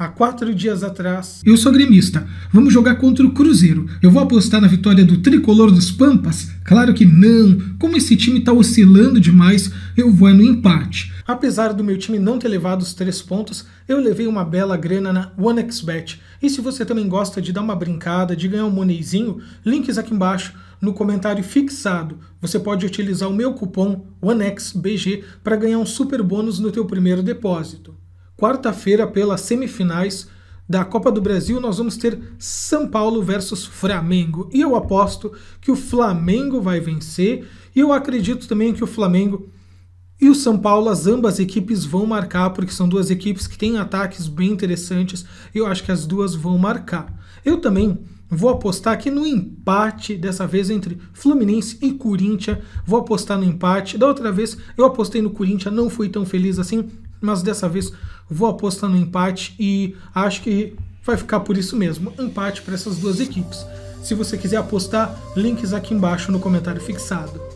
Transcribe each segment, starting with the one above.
há quatro dias atrás. Eu sou gremista. Vamos jogar contra o Cruzeiro. Eu vou apostar na vitória do tricolor dos Pampas? Claro que não. Como esse time está oscilando demais, eu vou é no empate. Apesar do meu time não ter levado os três pontos, eu levei uma bela grana na OneXBet. E se você também gosta de dar uma brincada, de ganhar um moneyzinho, links aqui embaixo no comentário fixado. Você pode utilizar o meu cupom OneXBG para ganhar um super bônus no teu primeiro depósito quarta-feira, pelas semifinais da Copa do Brasil, nós vamos ter São Paulo versus Flamengo. E eu aposto que o Flamengo vai vencer. E eu acredito também que o Flamengo e o São Paulo, as ambas equipes vão marcar, porque são duas equipes que têm ataques bem interessantes. Eu acho que as duas vão marcar. Eu também vou apostar aqui no empate, dessa vez entre Fluminense e Corinthians. Vou apostar no empate. Da outra vez eu apostei no Corinthians, não fui tão feliz assim, mas dessa vez Vou apostar no empate e acho que vai ficar por isso mesmo. Empate para essas duas equipes. Se você quiser apostar, links aqui embaixo no comentário fixado.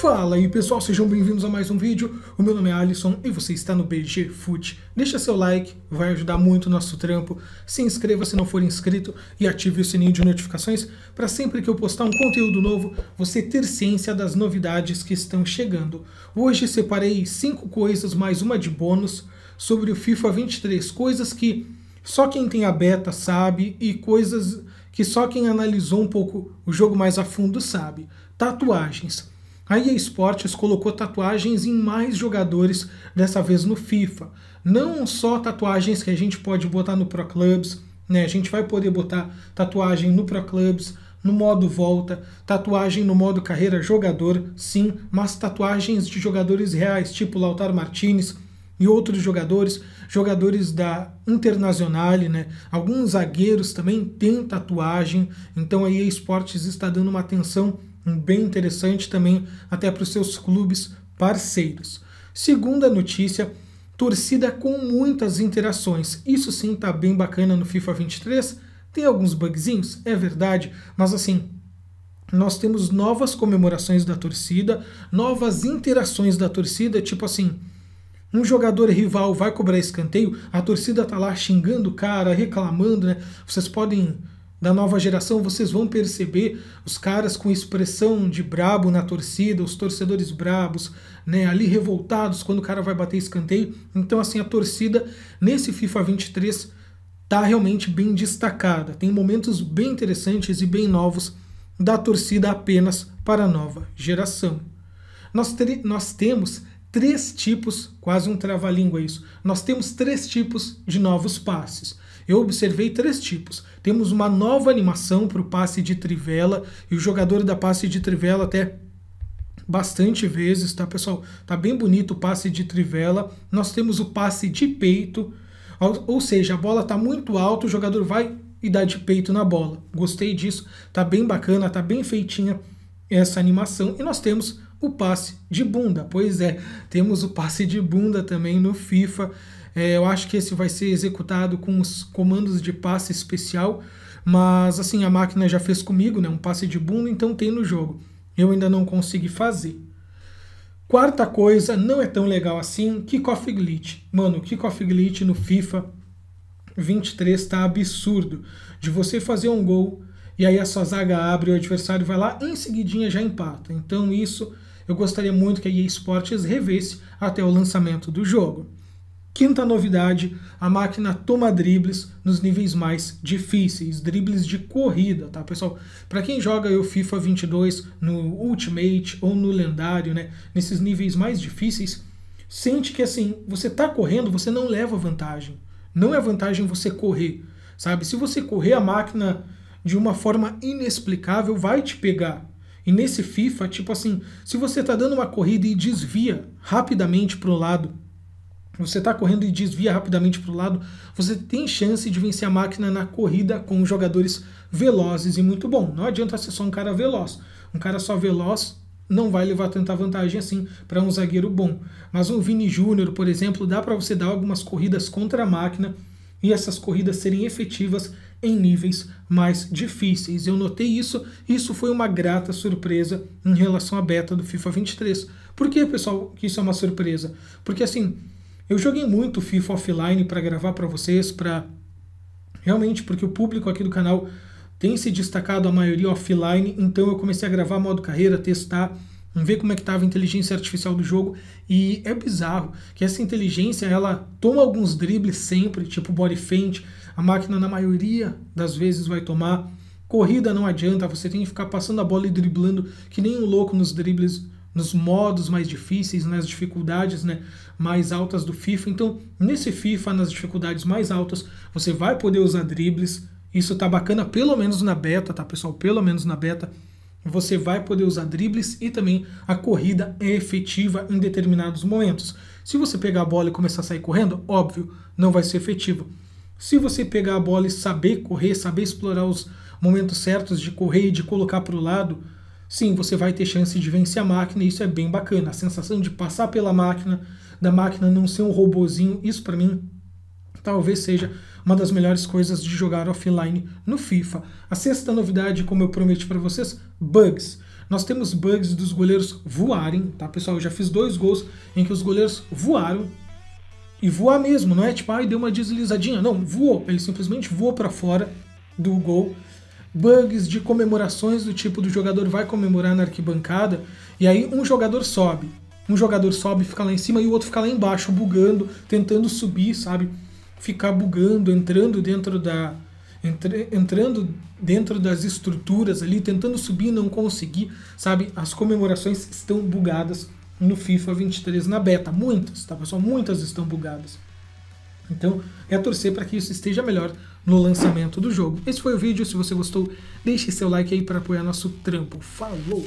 Fala aí pessoal, sejam bem-vindos a mais um vídeo. O meu nome é Alisson e você está no BG Foot. Deixa seu like, vai ajudar muito o nosso trampo. Se inscreva se não for inscrito e ative o sininho de notificações para sempre que eu postar um conteúdo novo você ter ciência das novidades que estão chegando. Hoje separei 5 coisas mais uma de bônus sobre o FIFA 23, coisas que só quem tem a beta sabe e coisas que só quem analisou um pouco o jogo mais a fundo sabe. Tatuagens. A EA Sports colocou tatuagens em mais jogadores, dessa vez no FIFA. Não só tatuagens que a gente pode botar no Pro Clubs, né? A gente vai poder botar tatuagem no Pro Clubs, no modo volta, tatuagem no modo carreira jogador, sim, mas tatuagens de jogadores reais, tipo Lautaro Martinez e outros jogadores, jogadores da Internazionale, né? Alguns zagueiros também têm tatuagem, então a EA Sports está dando uma atenção bem interessante também até para os seus clubes parceiros. Segunda notícia, torcida com muitas interações. Isso sim tá bem bacana no FIFA 23. Tem alguns bugzinhos, é verdade, mas assim, nós temos novas comemorações da torcida, novas interações da torcida, tipo assim, um jogador rival vai cobrar escanteio, a torcida tá lá xingando o cara, reclamando, né? Vocês podem da nova geração, vocês vão perceber os caras com expressão de brabo na torcida, os torcedores brabos, né, ali revoltados quando o cara vai bater escanteio. Então, assim, a torcida nesse FIFA 23 tá realmente bem destacada. Tem momentos bem interessantes e bem novos da torcida apenas para a nova geração. Nós, nós temos três tipos, quase um trava-língua isso. Nós temos três tipos de novos passes eu observei três tipos. Temos uma nova animação para o passe de trivela, e o jogador da passe de trivela até bastante vezes, tá pessoal? Tá bem bonito o passe de trivela. Nós temos o passe de peito, ou seja, a bola tá muito alta, o jogador vai e dá de peito na bola. Gostei disso, tá bem bacana, tá bem feitinha essa animação. E nós temos o passe de bunda, pois é, temos o passe de bunda também no FIFA. É, eu acho que esse vai ser executado com os comandos de passe especial, mas assim, a máquina já fez comigo, né? Um passe de bunda, então tem no jogo. Eu ainda não consegui fazer. Quarta coisa, não é tão legal assim, kickoff glitch. Mano, kickoff glitch no FIFA 23 tá absurdo. De você fazer um gol e aí a sua zaga abre, o adversário vai lá, em seguidinha já empata. Então isso eu gostaria muito que a EA Sports revesse até o lançamento do jogo. Quinta novidade, a máquina toma dribles nos níveis mais difíceis, dribles de corrida, tá, pessoal? Para quem joga o FIFA 22 no Ultimate ou no Lendário, né, nesses níveis mais difíceis, sente que assim, você tá correndo, você não leva vantagem. Não é vantagem você correr, sabe? Se você correr, a máquina de uma forma inexplicável vai te pegar. E nesse FIFA, tipo assim, se você tá dando uma corrida e desvia rapidamente pro lado, você está correndo e desvia rapidamente para o lado, você tem chance de vencer a máquina na corrida com jogadores velozes e muito bom. Não adianta ser só um cara veloz. Um cara só veloz não vai levar tanta vantagem assim para um zagueiro bom. Mas um Vini Júnior, por exemplo, dá para você dar algumas corridas contra a máquina e essas corridas serem efetivas em níveis mais difíceis. Eu notei isso e isso foi uma grata surpresa em relação à beta do FIFA 23. Por que, pessoal, que isso é uma surpresa? Porque assim, eu joguei muito FIFA offline para gravar para vocês, para realmente porque o público aqui do canal tem se destacado a maioria offline, então eu comecei a gravar modo carreira, testar, ver como é que estava a inteligência artificial do jogo e é bizarro que essa inteligência ela toma alguns dribles sempre, tipo body faint, a máquina na maioria das vezes vai tomar Corrida não adianta, você tem que ficar passando a bola e driblando que nem um louco nos dribles nos modos mais difíceis, nas dificuldades né, mais altas do FIFA. Então, nesse FIFA, nas dificuldades mais altas, você vai poder usar dribles. Isso tá bacana, pelo menos na beta, tá, pessoal? Pelo menos na beta. Você vai poder usar dribles e também a corrida é efetiva em determinados momentos. Se você pegar a bola e começar a sair correndo, óbvio, não vai ser efetivo. Se você pegar a bola e saber correr, saber explorar os momentos certos de correr e de colocar para o lado, sim, você vai ter chance de vencer a máquina, e isso é bem bacana. A sensação de passar pela máquina, da máquina não ser um robozinho, isso para mim talvez seja uma das melhores coisas de jogar offline no FIFA. A sexta novidade, como eu prometi para vocês, bugs. Nós temos bugs dos goleiros voarem, tá pessoal? Eu já fiz dois gols em que os goleiros voaram e voar mesmo, não é tipo, ai, ah, deu uma deslizadinha. Não, voou. Ele simplesmente voou para fora do gol bugs de comemorações do tipo do jogador vai comemorar na arquibancada e aí um jogador sobe. Um jogador sobe, fica lá em cima e o outro fica lá embaixo, bugando, tentando subir, sabe? Ficar bugando, entrando dentro da. Entre, entrando dentro das estruturas ali, tentando subir, não conseguir, sabe? As comemorações estão bugadas no FIFA 23 na beta. Muitas, tá pessoal? Muitas estão bugadas. Então, é torcer para que isso esteja melhor no lançamento do jogo. Esse foi o vídeo, se você gostou, deixe seu like aí para apoiar nosso trampo. Falou!